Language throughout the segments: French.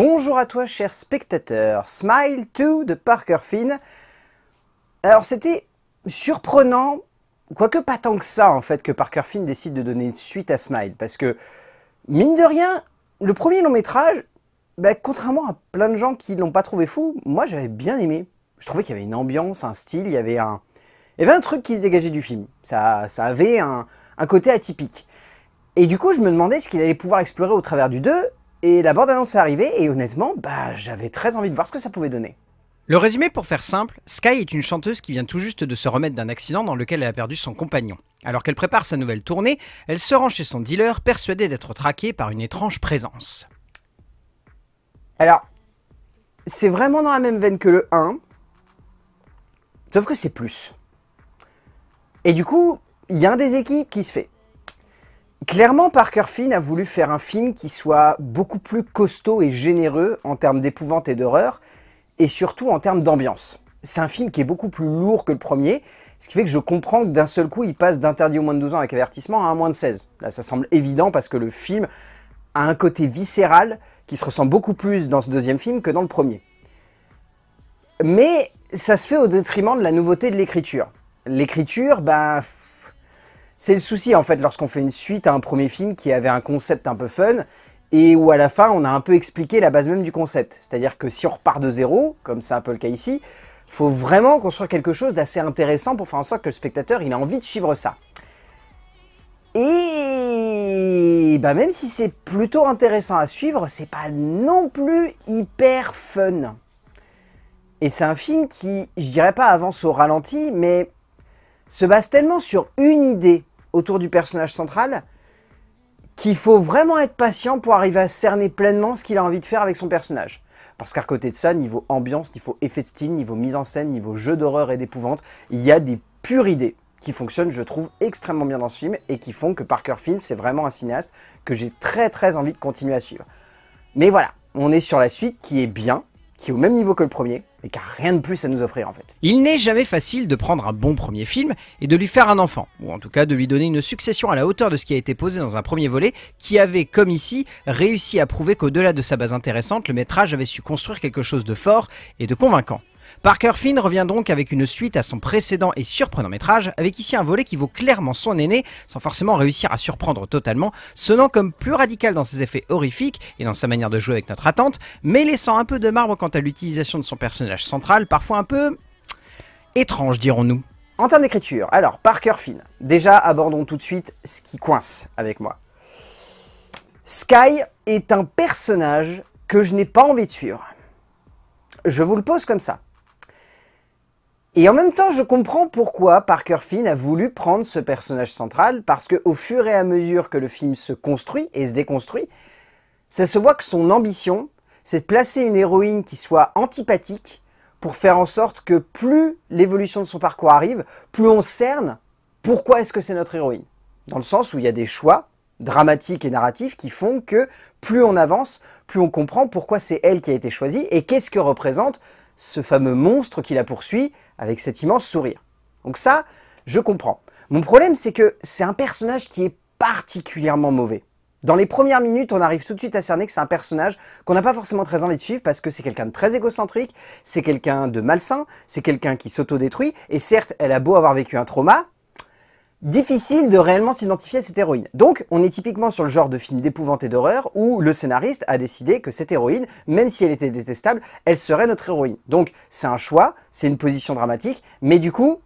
Bonjour à toi, cher spectateur. Smile 2 de Parker Finn. Alors, c'était surprenant, quoique pas tant que ça, en fait, que Parker Finn décide de donner une suite à Smile. Parce que, mine de rien, le premier long métrage, bah, contrairement à plein de gens qui l'ont pas trouvé fou, moi j'avais bien aimé. Je trouvais qu'il y avait une ambiance, un style, il y avait un, il y truc qui se dégageait du film. Ça, ça avait un, un côté atypique. Et du coup, je me demandais ce qu'il allait pouvoir explorer au travers du 2, et la bande-annonce est arrivée et honnêtement, bah, j'avais très envie de voir ce que ça pouvait donner. Le résumé pour faire simple, Sky est une chanteuse qui vient tout juste de se remettre d'un accident dans lequel elle a perdu son compagnon. Alors qu'elle prépare sa nouvelle tournée, elle se rend chez son dealer persuadée d'être traquée par une étrange présence. Alors, c'est vraiment dans la même veine que le 1, sauf que c'est plus. Et du coup, il y a un des équipes qui se fait. Clairement, Parker Finn a voulu faire un film qui soit beaucoup plus costaud et généreux en termes d'épouvante et d'horreur, et surtout en termes d'ambiance. C'est un film qui est beaucoup plus lourd que le premier, ce qui fait que je comprends que d'un seul coup, il passe d'interdit au moins de 12 ans avec avertissement à un moins de 16. Là, ça semble évident parce que le film a un côté viscéral qui se ressent beaucoup plus dans ce deuxième film que dans le premier. Mais ça se fait au détriment de la nouveauté de l'écriture. L'écriture, bah, c'est le souci en fait lorsqu'on fait une suite à un premier film qui avait un concept un peu fun et où à la fin on a un peu expliqué la base même du concept. C'est-à-dire que si on repart de zéro, comme c'est un peu le cas ici, faut vraiment construire quelque chose d'assez intéressant pour faire en sorte que le spectateur il a envie de suivre ça. Et bah même si c'est plutôt intéressant à suivre, c'est pas non plus hyper fun. Et c'est un film qui, je dirais pas avance au ralenti, mais se base tellement sur une idée autour du personnage central, qu'il faut vraiment être patient pour arriver à cerner pleinement ce qu'il a envie de faire avec son personnage. Parce qu'à côté de ça, niveau ambiance, niveau effet de style, niveau mise en scène, niveau jeu d'horreur et d'épouvante, il y a des pures idées qui fonctionnent, je trouve, extrêmement bien dans ce film et qui font que Parker Finn, c'est vraiment un cinéaste que j'ai très très envie de continuer à suivre. Mais voilà, on est sur la suite qui est bien, qui est au même niveau que le premier, mais qui a rien de plus à nous offrir en fait. Il n'est jamais facile de prendre un bon premier film et de lui faire un enfant, ou en tout cas de lui donner une succession à la hauteur de ce qui a été posé dans un premier volet, qui avait, comme ici, réussi à prouver qu'au-delà de sa base intéressante, le métrage avait su construire quelque chose de fort et de convaincant. Parker Finn revient donc avec une suite à son précédent et surprenant métrage, avec ici un volet qui vaut clairement son aîné, sans forcément réussir à surprendre totalement, sonnant comme plus radical dans ses effets horrifiques et dans sa manière de jouer avec notre attente, mais laissant un peu de marbre quant à l'utilisation de son personnage central, parfois un peu... étrange dirons-nous. En termes d'écriture, alors Parker Finn, déjà abordons tout de suite ce qui coince avec moi. Sky est un personnage que je n'ai pas envie de suivre. Je vous le pose comme ça. Et en même temps, je comprends pourquoi Parker Finn a voulu prendre ce personnage central, parce qu'au fur et à mesure que le film se construit et se déconstruit, ça se voit que son ambition, c'est de placer une héroïne qui soit antipathique pour faire en sorte que plus l'évolution de son parcours arrive, plus on cerne pourquoi est-ce que c'est notre héroïne. Dans le sens où il y a des choix dramatiques et narratifs qui font que plus on avance, plus on comprend pourquoi c'est elle qui a été choisie et qu'est-ce que représente ce fameux monstre qui la poursuit avec cet immense sourire. Donc ça, je comprends. Mon problème, c'est que c'est un personnage qui est particulièrement mauvais. Dans les premières minutes, on arrive tout de suite à cerner que c'est un personnage qu'on n'a pas forcément très envie de suivre parce que c'est quelqu'un de très égocentrique, c'est quelqu'un de malsain, c'est quelqu'un qui s'autodétruit, et certes, elle a beau avoir vécu un trauma, difficile de réellement s'identifier à cette héroïne. Donc, on est typiquement sur le genre de film d'épouvante et d'horreur où le scénariste a décidé que cette héroïne, même si elle était détestable, elle serait notre héroïne. Donc, c'est un choix, c'est une position dramatique, mais du coup,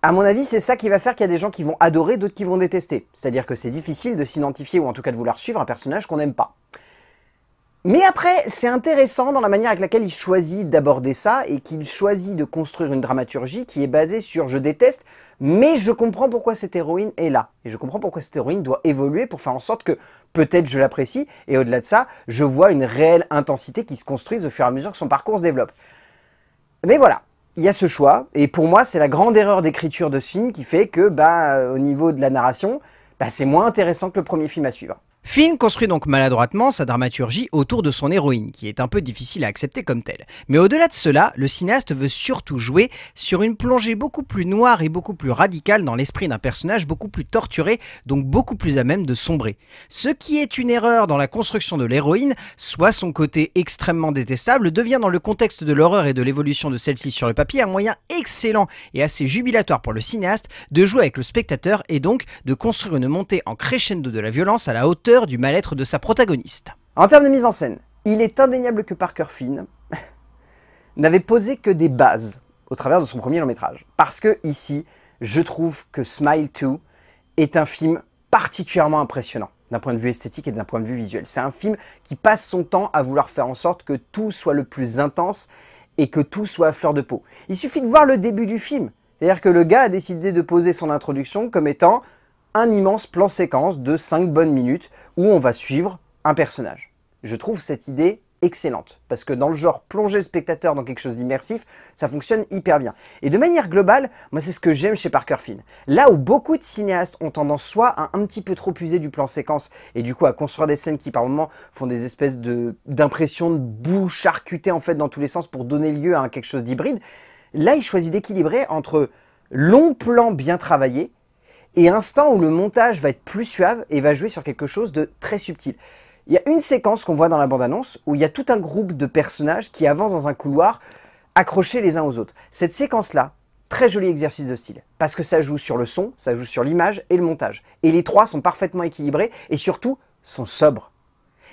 à mon avis, c'est ça qui va faire qu'il y a des gens qui vont adorer, d'autres qui vont détester. C'est-à-dire que c'est difficile de s'identifier ou en tout cas de vouloir suivre un personnage qu'on n'aime pas. Mais après, c'est intéressant dans la manière avec laquelle il choisit d'aborder ça et qu'il choisit de construire une dramaturgie qui est basée sur je déteste, mais je comprends pourquoi cette héroïne est là. Et je comprends pourquoi cette héroïne doit évoluer pour faire en sorte que peut-être je l'apprécie et au-delà de ça, je vois une réelle intensité qui se construise au fur et à mesure que son parcours se développe. Mais voilà, il y a ce choix et pour moi, c'est la grande erreur d'écriture de ce film qui fait que, bah, au niveau de la narration, bah, c'est moins intéressant que le premier film à suivre. Finn construit donc maladroitement sa dramaturgie autour de son héroïne, qui est un peu difficile à accepter comme telle. Mais au-delà de cela, le cinéaste veut surtout jouer sur une plongée beaucoup plus noire et beaucoup plus radicale dans l'esprit d'un personnage beaucoup plus torturé, donc beaucoup plus à même de sombrer. Ce qui est une erreur dans la construction de l'héroïne, soit son côté extrêmement détestable, devient dans le contexte de l'horreur et de l'évolution de celle-ci sur le papier un moyen excellent et assez jubilatoire pour le cinéaste de jouer avec le spectateur et donc de construire une montée en crescendo de la violence à la hauteur du mal-être de sa protagoniste. En termes de mise en scène, il est indéniable que Parker Finn n'avait posé que des bases au travers de son premier long métrage. Parce que ici, je trouve que Smile 2 est un film particulièrement impressionnant d'un point de vue esthétique et d'un point de vue visuel. C'est un film qui passe son temps à vouloir faire en sorte que tout soit le plus intense et que tout soit à fleur de peau. Il suffit de voir le début du film. C'est-à-dire que le gars a décidé de poser son introduction comme étant un immense plan séquence de 5 bonnes minutes où on va suivre un personnage. Je trouve cette idée excellente parce que dans le genre plonger le spectateur dans quelque chose d'immersif, ça fonctionne hyper bien. Et de manière globale, moi c'est ce que j'aime chez Parker Finn. Là où beaucoup de cinéastes ont tendance soit à un petit peu trop user du plan séquence et du coup à construire des scènes qui par moments font des espèces d'impression de, de boue charcutée en fait dans tous les sens pour donner lieu à quelque chose d'hybride, là il choisit d'équilibrer entre long plan bien travaillé et instant où le montage va être plus suave et va jouer sur quelque chose de très subtil. Il y a une séquence qu'on voit dans la bande-annonce où il y a tout un groupe de personnages qui avancent dans un couloir accrochés les uns aux autres. Cette séquence-là, très joli exercice de style, parce que ça joue sur le son, ça joue sur l'image et le montage. Et les trois sont parfaitement équilibrés et surtout sont sobres.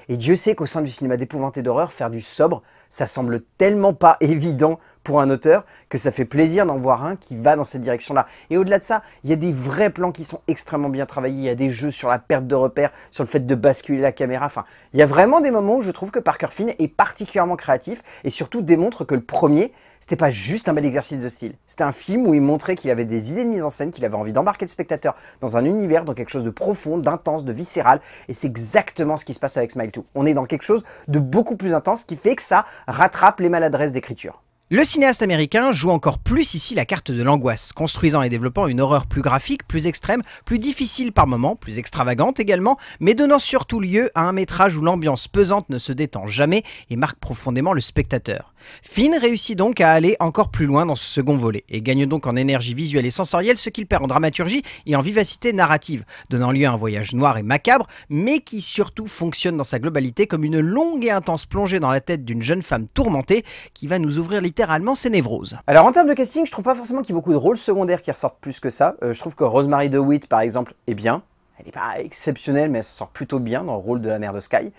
Et Dieu sait qu'au sein du cinéma d'épouvante et d'horreur, faire du sobre, ça semble tellement pas évident pour un auteur que ça fait plaisir d'en voir un qui va dans cette direction-là. Et au-delà de ça, il y a des vrais plans qui sont extrêmement bien travaillés, il y a des jeux sur la perte de repères, sur le fait de basculer la caméra, enfin, il y a vraiment des moments où je trouve que Parker Finn est particulièrement créatif et surtout démontre que le premier, c'était pas juste un bel exercice de style. C'était un film où il montrait qu'il avait des idées de mise en scène, qu'il avait envie d'embarquer le spectateur dans un univers, dans quelque chose de profond, d'intense, de viscéral, et c'est exactement ce qui se passe avec Smile 2. On est dans quelque chose de beaucoup plus intense qui fait que ça rattrape les maladresses d'écriture. Le cinéaste américain joue encore plus ici la carte de l'angoisse, construisant et développant une horreur plus graphique, plus extrême, plus difficile par moments, plus extravagante également, mais donnant surtout lieu à un métrage où l'ambiance pesante ne se détend jamais et marque profondément le spectateur. Finn réussit donc à aller encore plus loin dans ce second volet, et gagne donc en énergie visuelle et sensorielle ce qu'il perd en dramaturgie et en vivacité narrative, donnant lieu à un voyage noir et macabre, mais qui surtout fonctionne dans sa globalité comme une longue et intense plongée dans la tête d'une jeune femme tourmentée qui va nous ouvrir les littéralement c'est névrose. Alors en termes de casting, je trouve pas forcément qu'il y ait beaucoup de rôles secondaires qui ressortent plus que ça. Euh, je trouve que Rosemary DeWitt, par exemple, est bien. Elle n'est pas exceptionnelle, mais elle sort plutôt bien dans le rôle de la mère de Sky.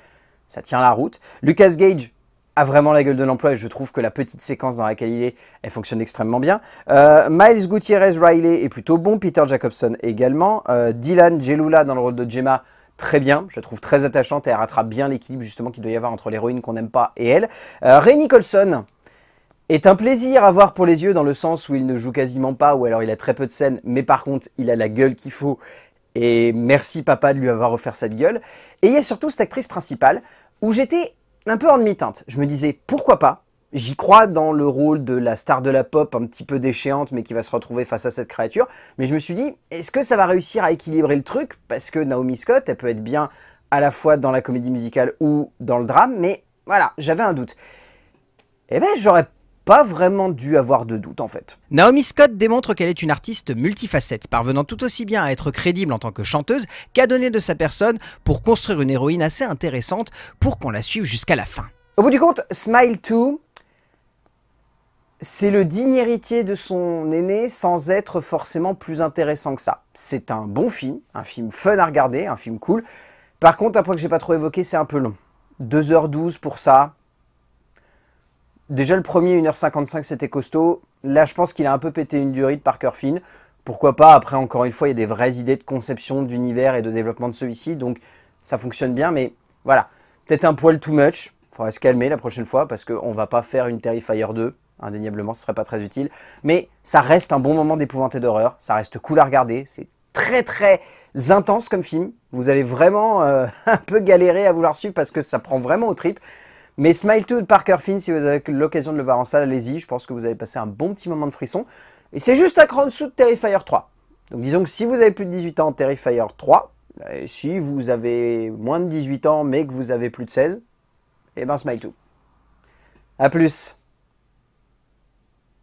Ça tient la route. Lucas Gage a vraiment la gueule de l'emploi et je trouve que la petite séquence dans laquelle il est, elle fonctionne extrêmement bien. Euh, Miles Gutierrez Riley est plutôt bon, Peter Jacobson également. Euh, Dylan Gelula dans le rôle de Gemma, très bien, je la trouve très attachante et elle rattrape bien l'équilibre justement qu'il doit y avoir entre l'héroïne qu'on n'aime pas et elle. Ray Nicholson, est un plaisir à voir pour les yeux dans le sens où il ne joue quasiment pas ou alors il a très peu de scènes mais par contre il a la gueule qu'il faut et merci papa de lui avoir offert cette gueule. Et il y a surtout cette actrice principale où j'étais un peu en demi-teinte. Je me disais pourquoi pas J'y crois dans le rôle de la star de la pop un petit peu déchéante mais qui va se retrouver face à cette créature. Mais je me suis dit, est-ce que ça va réussir à équilibrer le truc Parce que Naomi Scott, elle peut être bien à la fois dans la comédie musicale ou dans le drame, mais voilà, j'avais un doute. Eh ben, j'aurais pas vraiment dû avoir de doute en fait. Naomi Scott démontre qu'elle est une artiste multifacette, parvenant tout aussi bien à être crédible en tant que chanteuse qu'à donner de sa personne pour construire une héroïne assez intéressante pour qu'on la suive jusqu'à la fin. Au bout du compte, Smile 2, c'est le digne héritier de son aîné sans être forcément plus intéressant que ça. C'est un bon film, un film fun à regarder, un film cool. Par contre, un point que j'ai pas trop évoqué, c'est un peu long. 2h12 pour ça, Déjà, le premier 1h55, c'était costaud. Là, je pense qu'il a un peu pété une durite par cœur fine. Pourquoi pas Après, encore une fois, il y a des vraies idées de conception d'univers et de développement de celui-ci. Donc, ça fonctionne bien. Mais voilà, peut-être un poil too much. Il faudra se calmer la prochaine fois parce qu'on va pas faire une Terrifier 2. Indéniablement, ce serait pas très utile. Mais ça reste un bon moment d'épouvante et d'horreur. Ça reste cool à regarder. C'est très très intense comme film. Vous allez vraiment euh, un peu galérer à vouloir suivre parce que ça prend vraiment au trip. Mais Smile to Parker Finn, si vous avez l'occasion de le voir en salle, allez-y. Je pense que vous allez passer un bon petit moment de frisson. Et c'est juste un cran dessous de Terrifier 3. Donc disons que si vous avez plus de 18 ans, Terrifier 3. Et si vous avez moins de 18 ans, mais que vous avez plus de 16, et eh ben Smile 2. A plus